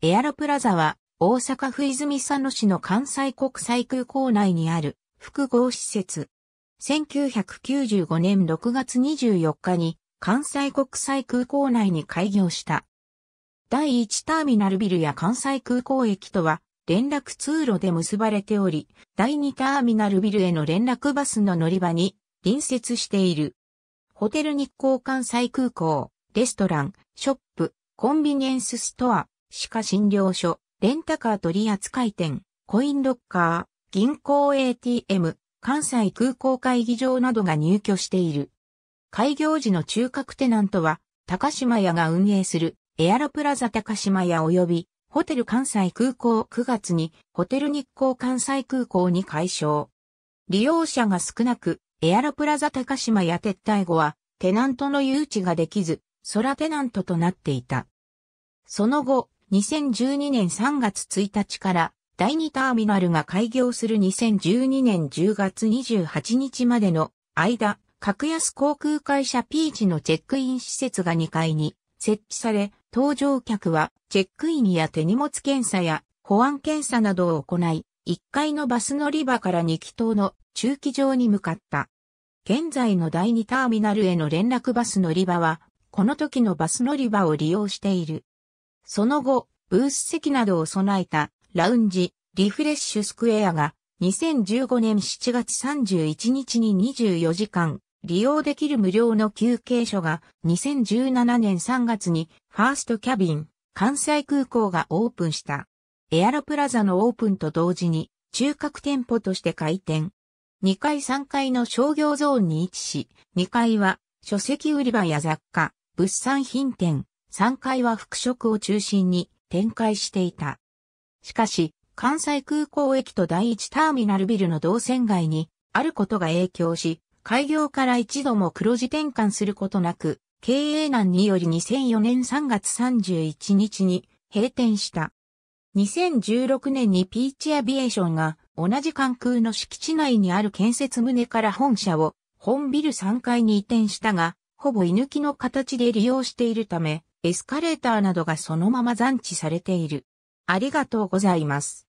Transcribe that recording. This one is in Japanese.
エアロプラザは、大阪府泉佐野市の関西国際空港内にある複合施設。1995年6月24日に関西国際空港内に開業した。第1ターミナルビルや関西空港駅とは連絡通路で結ばれており、第2ターミナルビルへの連絡バスの乗り場に隣接している。ホテル日光関西空港、レストラン、ショップ、コンビニエンスストア、歯科診療所、レンタカー取扱店、コインロッカー、銀行 ATM、関西空港会議場などが入居している。開業時の中核テナントは、高島屋が運営するエアロプラザ高島屋及びホテル関西空港9月にホテル日光関西空港に解消。利用者が少なく、エアロプラザ高島屋撤退後は、テナントの誘致ができず、空テナントとなっていた。その後、2012年3月1日から第2ターミナルが開業する2012年10月28日までの間、格安航空会社ピーチのチェックイン施設が2階に設置され、搭乗客はチェックインや手荷物検査や保安検査などを行い、1階のバス乗り場から2気筒の駐機場に向かった。現在の第2ターミナルへの連絡バス乗り場は、この時のバス乗り場を利用している。その後、ブース席などを備えたラウンジ、リフレッシュスクエアが2015年7月31日に24時間利用できる無料の休憩所が2017年3月にファーストキャビン関西空港がオープンした。エアロプラザのオープンと同時に中核店舗として開店。2階3階の商業ゾーンに位置し、2階は書籍売り場や雑貨、物産品店、3階は服飾を中心に展開していた。しかし、関西空港駅と第一ターミナルビルの動線外にあることが影響し、開業から一度も黒字転換することなく、経営難により2004年3月31日に閉店した。2016年にピーチアビエーションが同じ関空の敷地内にある建設棟から本社を本ビル3階に移転したが、ほぼ居抜きの形で利用しているため、エスカレーターなどがそのまま残置されている。ありがとうございます。